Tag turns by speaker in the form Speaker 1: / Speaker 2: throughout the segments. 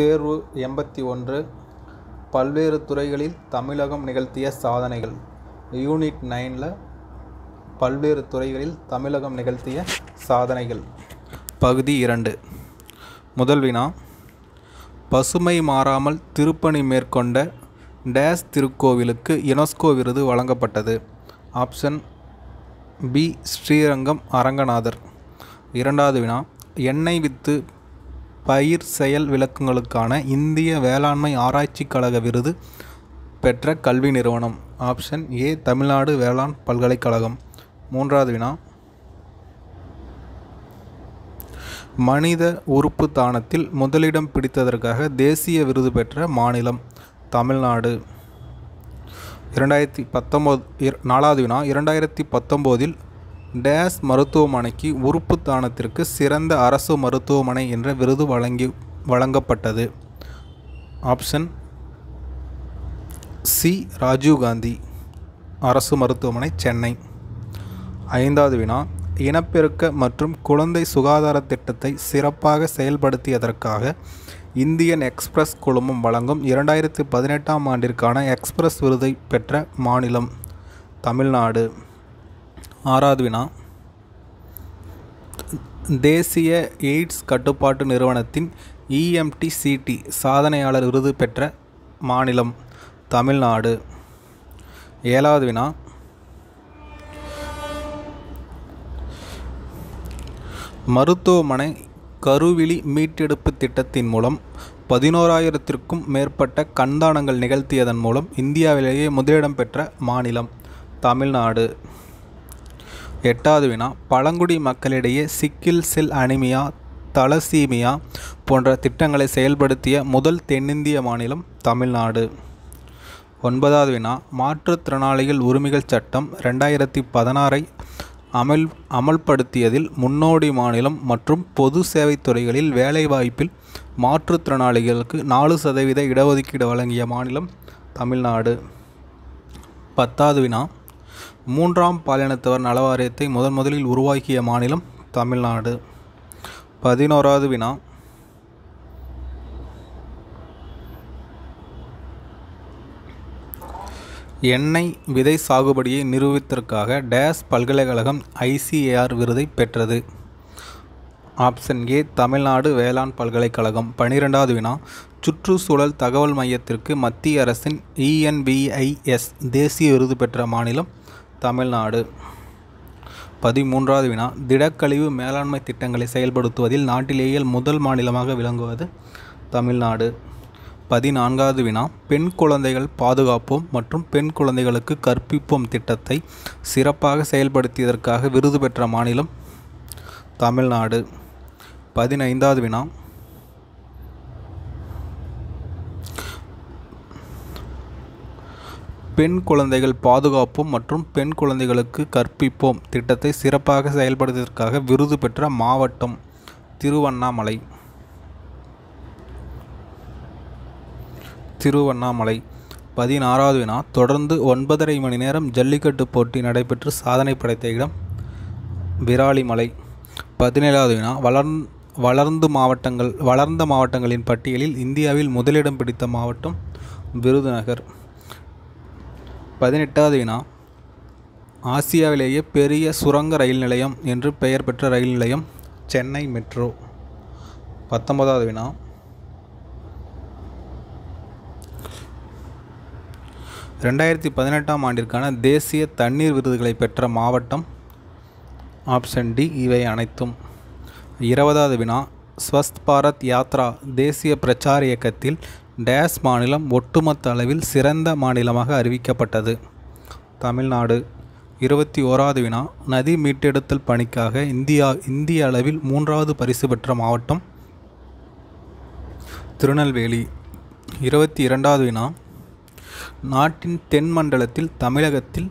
Speaker 1: தேர்வு எண்பத்தி ஒன்று பல்வேறு துறைகளில் தமிழகம் நிகழ்த்திய சாதனைகள் யூனிட் நைனில் பல்வேறு துறைகளில் தமிழகம் நிகழ்த்திய சாதனைகள் பகுதி இரண்டு முதல் வினா பசுமை மாறாமல் திருப்பணி மேற்கொண்ட டேஸ் திருக்கோவிலுக்கு யுனெஸ்கோ விருது வழங்கப்பட்டது ஆப்ஷன் பி ஸ்ரீரங்கம் அரங்கநாதர் இரண்டாவது வினா எண்ணெய் வித்து பயிர் செயல் விளக்கங்களுக்கான இந்திய வேளாண்மை ஆராய்ச்சிக் கழக விருது பெற்ற கல்வி நிறுவனம் ஆப்ஷன் ஏ தமிழ்நாடு வேளாண் பல்கலைக்கழகம் மூன்றாவது வினா மனித உறுப்பு தானத்தில் முதலிடம் பிடித்ததற்காக தேசிய விருது பெற்ற மாநிலம் தமிழ்நாடு இரண்டாயிரத்தி பத்தொம்போது நாலாவது வினா இரண்டாயிரத்தி பத்தொம்போதில் டேஸ் மருத்துவமனைக்கு உறுப்பு தானத்திற்கு சிறந்த அரசு மருத்துவமனை என்ற விருது வழங்கி வழங்கப்பட்டது ஆப்ஷன் சி ராஜீவ்காந்தி அரசு மருத்துவமனை சென்னை ஐந்தாவது வினா இனப்பெருக்க மற்றும் குழந்தை சுகாதார திட்டத்தை சிறப்பாக செயல்படுத்தியதற்காக இந்தியன் எக்ஸ்பிரஸ் குழுமம் வழங்கும் இரண்டாயிரத்தி பதினெட்டாம் ஆண்டிற்கான எக்ஸ்பிரஸ் விருதை பெற்ற மாநிலம் தமிழ்நாடு ஆறாவது தேசிய எய்ட்ஸ் கட்டுப்பாட்டு நிறுவனத்தின் இஎம்டிசிடி சாதனையாளர் விருது பெற்ற மாநிலம் தமிழ்நாடு ஏழாவது வினா மருத்துவமனை கருவிழி மீட்டெடுப்பு திட்டத்தின் மூலம் பதினோராயிரத்திற்கும் மேற்பட்ட கண்தானங்கள் நிகழ்த்தியதன் மூலம் இந்தியாவிலேயே முதலிடம் பெற்ற மாநிலம் தமிழ்நாடு எட்டாவது வினா பழங்குடி மக்களிடையே சிக்கில் செல் அனிமியா தலசீமியா போன்ற திட்டங்களை செயல்படுத்திய முதல் தென்னிந்திய மாநிலம் தமிழ்நாடு ஒன்பதாவது வினா மாற்றுத்திறனாளிகள் உரிமைகள் சட்டம் ரெண்டாயிரத்தி பதினாறை அமல் அமல்படுத்தியதில் முன்னோடி மாநிலம் மற்றும் பொது துறைகளில் வேலைவாய்ப்பில் மாற்றுத்திறனாளிகளுக்கு நாலு சதவீத இடஒதுக்கீடு வழங்கிய மாநிலம் தமிழ்நாடு பத்தாவது வினா மூன்றாம் பாலினத்தவர் நல வாரியத்தை முதன் முதலில் உருவாக்கிய மாநிலம் தமிழ்நாடு பதினோராவது வினா எண்ணெய் விதை சாகுபடியை நிரூபித்தற்காக டேஸ் பல்கலைக்கழகம் ஐசிஏஆர் விருதை பெற்றது ஆப்ஷன் ஏ தமிழ்நாடு வேளாண் பல்கலைக்கழகம் பனிரெண்டாவது வினா சுற்றுச்சூழல் தகவல் மையத்திற்கு மத்திய அரசின் இஎன்பிஐஎஸ் தேசிய விருது பெற்ற மாநிலம் தமிழ்நாடு பதிமூன்றாவது வினா திடக்கழிவு மேலாண்மை திட்டங்களை செயல்படுத்துவதில் நாட்டிலேயே முதல் மாநிலமாக விளங்குவது தமிழ்நாடு பதினான்காவது வினா பெண் குழந்தைகள் பாதுகாப்போம் மற்றும் பெண் குழந்தைகளுக்கு கற்பிப்போம் திட்டத்தை சிறப்பாக செயல்படுத்தியதற்காக விருது பெற்ற மாநிலம் தமிழ்நாடு பதினைந்தாவது வினா பெண் குழந்தைகள் பாதுகாப்பு மற்றும் பெண் குழந்தைகளுக்கு கற்பிப்போம் திட்டத்தை சிறப்பாக செயல்படுவதற்காக விருது பெற்ற மாவட்டம் திருவண்ணாமலை திருவண்ணாமலை பதினாறாவது வினா தொடர்ந்து ஒன்பதரை மணி நேரம் ஜல்லிக்கட்டு போட்டி நடைபெற்று சாதனை படைத்த இடம் விராலிமலை பதினேழாவது வினா வளர் வளர்ந்து மாவட்டங்கள் வளர்ந்த மாவட்டங்களின் பட்டியலில் இந்தியாவில் முதலிடம் பிடித்த மாவட்டம் விருதுநகர் பதினெட்டாவது வினா ஆசியாவிலேயே பெரிய சுரங்க ரயில் நிலையம் என்று பெயர் பெற்ற ரயில் நிலையம் சென்னை மெட்ரோ பத்தொன்பதாவது வினா ரெண்டாயிரத்தி பதினெட்டாம் ஆண்டிற்கான தேசிய தண்ணீர் விருதுகளை பெற்ற மாவட்டம் ஆப்ஷன் டி இவை அனைத்தும் இருபதாவது வினா ஸ்வஸ்த் பாரத் யாத்ரா தேசிய பிரச்சார இயக்கத்தில் டேஸ் மாநிலம் ஒட்டுமொத்த அளவில் சிறந்த மாநிலமாக அறிவிக்கப்பட்டது தமிழ்நாடு இருபத்தி ஓராவது வினா நதி மீட்டெடுத்தல் பணிக்காக இந்தியா இந்திய அளவில் மூன்றாவது பரிசு பெற்ற மாவட்டம் திருநெல்வேலி இருபத்தி இரண்டாவது வினா நாட்டின் தென் மண்டலத்தில் தமிழகத்தில்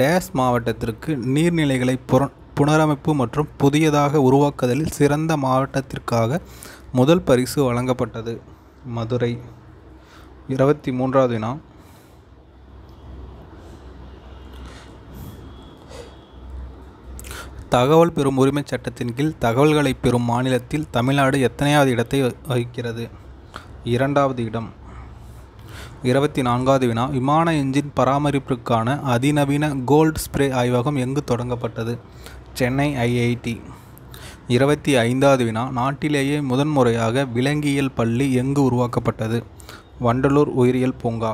Speaker 1: டேஸ் மாவட்டத்திற்கு நீர்நிலைகளை புற புனரமைப்பு மற்றும் புதியதாக உருவாக்குதலில் சிறந்த மாவட்டத்திற்காக முதல் பரிசு வழங்கப்பட்டது மதுரை இருபத்தி மூன்றாவது வினா தகவல் பெறும் உரிமைச் சட்டத்தின் கீழ் தகவல்களை பெறும் மாநிலத்தில் தமிழ்நாடு எத்தனையாவது இடத்தை வகிக்கிறது இரண்டாவது இடம் இருபத்தி நான்காவது வினா விமான என்ஜின் பராமரிப்பிற்கான அதிநவீன கோல்டு ஸ்ப்ரே ஆய்வகம் எங்கு தொடங்கப்பட்டது சென்னை ஐஐடி இருபத்தி ஐந்தாவது வினா நாட்டிலேயே முதன்முறையாக விலங்கியல் பள்ளி எங்கு உருவாக்கப்பட்டது வண்டலூர் உயிரியல் பூங்கா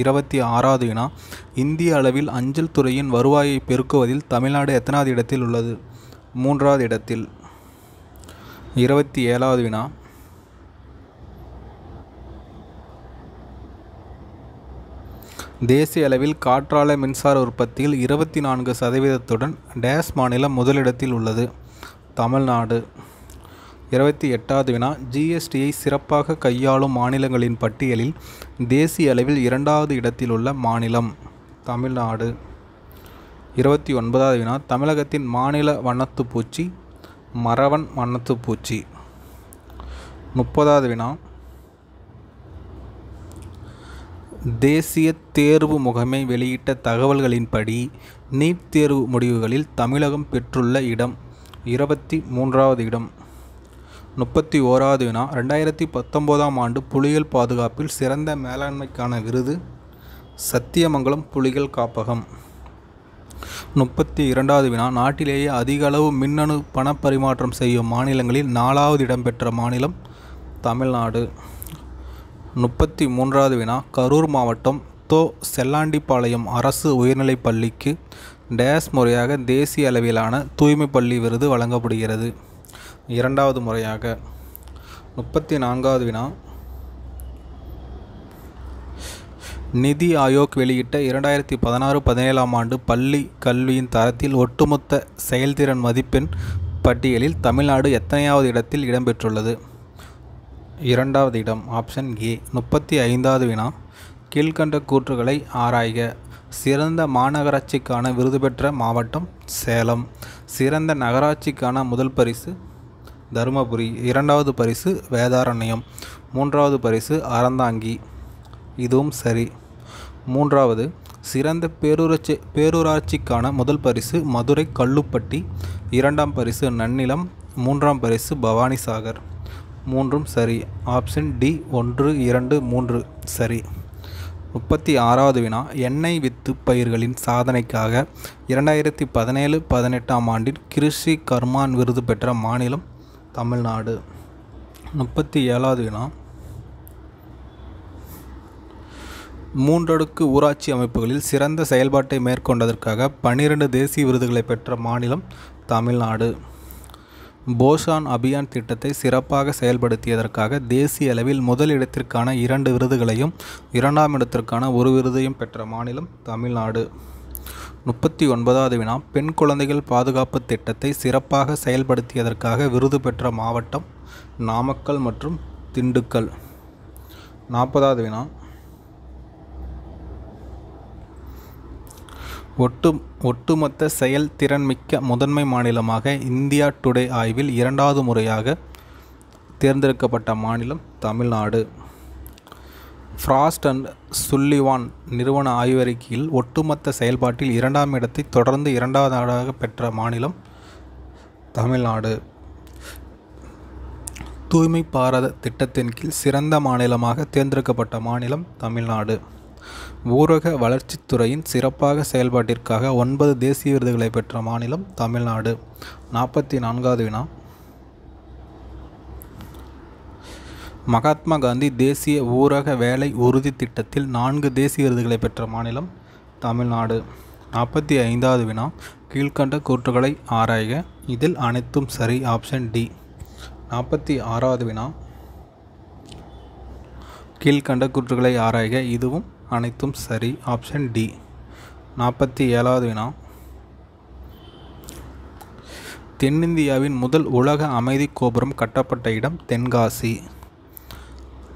Speaker 1: இருபத்தி ஆறாவது வினா இந்திய அளவில் அஞ்சல் துறையின் வருவாயை பெருக்குவதில் தமிழ்நாடு எத்தனாவது இடத்தில் உள்ளது மூன்றாவது இடத்தில் இருபத்தி ஏழாவது வினா தேசிய அளவில் காற்றாலை மின்சார உற்பத்தியில் இருபத்தி நான்கு சதவீதத்துடன் டேஸ் மாநிலம் முதலிடத்தில் உள்ளது தமிழ்நாடு இருபத்தி எட்டாவது வினா ஜிஎஸ்டியை சிறப்பாக கையாளும் மாநிலங்களின் பட்டியலில் தேசிய அளவில் இரண்டாவது இடத்தில் உள்ள மாநிலம் தமிழ்நாடு இருபத்தி ஒன்பதாவது வினா தமிழகத்தின் மாநில வண்ணத்து பூச்சி மரவன் வண்ணத்து பூச்சி முப்பதாவது வினா தேசிய தேர்வு முகமை வெளியிட்ட தகவல்களின்படி நீட் தேர்வு முடிவுகளில் தமிழகம் பெற்றுள்ள இடம் இருபத்தி மூன்றாவது இடம் முப்பத்தி ஓராவது வினா ரெண்டாயிரத்தி பத்தொம்போதாம் ஆண்டு புலிகள் பாதுகாப்பில் சிறந்த மேலாண்மைக்கான விருது சத்தியமங்கலம் புலிகள் காப்பகம் முப்பத்தி இரண்டாவது வினா நாட்டிலேயே அதிக அளவு மின்னணு பணப்பரிமாற்றம் செய்யும் மாநிலங்களில் நாலாவது இடம்பெற்ற மாநிலம் தமிழ்நாடு முப்பத்தி மூன்றாவது வினா கரூர் மாவட்டம் தோ செல்லாண்டிப்பாளையம் அரசு உயர்நிலைப் பள்ளிக்கு டேஸ் முறையாக தேசிய அளவிலான தூய்மை பள்ளி விருது வழங்கப்படுகிறது இரண்டாவது முறையாக முப்பத்தி நான்காவது வினா நிதி ஆயோக் வெளியிட்ட இரண்டாயிரத்தி பதினாறு பதினேழாம் ஆண்டு பள்ளி கல்வியின் தரத்தில் ஒட்டுமொத்த செயல்திறன் மதிப்பெண் பட்டியலில் தமிழ்நாடு எத்தனையாவது இடத்தில் இடம்பெற்றுள்ளது இரண்டாவது இடம் ஆப்ஷன் ஏ முப்பத்தி ஐந்தாவது வினா கீழ்கண்ட கூற்றுகளை ஆராய்க சிறந்த மாநகராட்சிக்கான விருது பெற்ற மாவட்டம் சேலம் சிறந்த நகராட்சிக்கான முதல் பரிசு தருமபுரி இரண்டாவது பரிசு வேதாரண்யம் மூன்றாவது பரிசு அறந்தாங்கி இதுவும் சரி மூன்றாவது சிறந்த பேரூராட்சி பேரூராட்சிக்கான முதல் பரிசு மதுரை கல்லுப்பட்டி இரண்டாம் பரிசு நன்னிலம் மூன்றாம் பரிசு பவானிசாகர் மூன்றும் சரி ஆப்ஷன் டி ஒன்று இரண்டு மூன்று சரி முப்பத்தி ஆறாவது வினா எண்ணெய் வித்து பயிர்களின் சாதனைக்காக இரண்டாயிரத்தி பதினேழு பதினெட்டாம் ஆண்டில் கிருஷி கர்மான் விருது பெற்ற மாநிலம் தமிழ்நாடு முப்பத்தி ஏழாவது இனம் மூன்றடுக்கு ஊராட்சி அமைப்புகளில் சிறந்த செயல்பாட்டை மேற்கொண்டதற்காக பன்னிரண்டு தேசிய விருதுகளை பெற்ற மாநிலம் தமிழ்நாடு போஷான் அபியான் திட்டத்தை சிறப்பாக செயல்படுத்தியதற்காக தேசிய அளவில் முதல் இடத்திற்கான இரண்டு விருதுகளையும் இரண்டாம் இடத்திற்கான ஒரு விருதையும் பெற்ற மாநிலம் தமிழ்நாடு முப்பத்தி ஒன்பதாவது வினா பெண் குழந்தைகள் பாதுகாப்பு திட்டத்தை சிறப்பாக செயல்படுத்தியதற்காக விருது பெற்ற மாவட்டம் நாமக்கல் மற்றும் திண்டுக்கல் நாற்பதாவது வினா ஒட்டு ஒட்டுமொத்த மிக்க முதன்மை மாநிலமாக இந்தியா டுடே ஆய்வில் இரண்டாவது முறையாக தேர்ந்தெடுக்கப்பட்ட மாநிலம் தமிழ்நாடு ஃப்ராஸ்ட் அண்ட் சுல்லிவான் நிறுவன ஆய்வறிக்கையில் ஒட்டுமொத்த செயல்பாட்டில் இரண்டாம் இடத்தை தொடர்ந்து இரண்டாவது ஆடாக பெற்ற மாநிலம் தமிழ்நாடு தூய்மை பாரத திட்டத்தின் கீழ் சிறந்த மாநிலமாக தேர்ந்தெடுக்கப்பட்ட மாநிலம் தமிழ்நாடு ஊரக வளர்ச்சித்துறையின் சிறப்பாக செயல்பாட்டிற்காக ஒன்பது தேசிய விருதுகளை பெற்ற மாநிலம் தமிழ்நாடு நாற்பத்தி நான்காவது வினா மகாத்மா காந்தி தேசிய ஊரக வேலை உறுதி திட்டத்தில் நான்கு தேசிய விருதுகளை பெற்ற மாநிலம் தமிழ்நாடு நாற்பத்தி ஐந்தாவது வினா கீழ்கண்ட கூற்றுகளை ஆராய்க இதில் அனைத்தும் சரி ஆப்ஷன் டி நாற்பத்தி ஆறாவது வினா கீழ்கண்ட கூற்றுகளை ஆராய்க இதுவும் அனைத்தும் சரி ஆப்ஷன் டி நாற்பத்தி ஏழாவது வினா தென்னிந்தியாவின் முதல் உலக அமைதி கோபுரம் கட்டப்பட்ட இடம் தென்காசி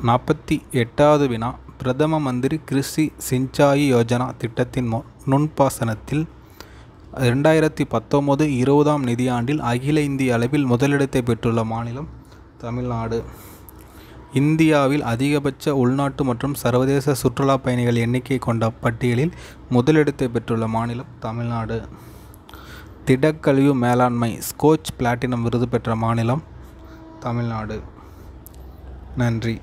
Speaker 1: நாற்பத்தி எட்டாவது வினா பிரதம மந்திரி கிருஷி சிஞ்சாயி யோஜனா திட்டத்தின் மோ நுண்பாசனத்தில் ரெண்டாயிரத்தி பத்தொம்போது இருபதாம் நிதியாண்டில் அகில இந்திய அளவில் முதலிடத்தை பெற்றுள்ள மாநிலம் தமிழ்நாடு இந்தியாவில் அதிகபட்ச உள்நாட்டு மற்றும் சர்வதேச சுற்றுலா பயணிகள் எண்ணிக்கை கொண்ட பட்டியலில் முதலிடத்தை பெற்றுள்ள மாநிலம் தமிழ்நாடு திடக்கழிவு மேலாண்மை ஸ்கோச் பிளாட்டினம் விருது பெற்ற மாநிலம் தமிழ்நாடு நன்றி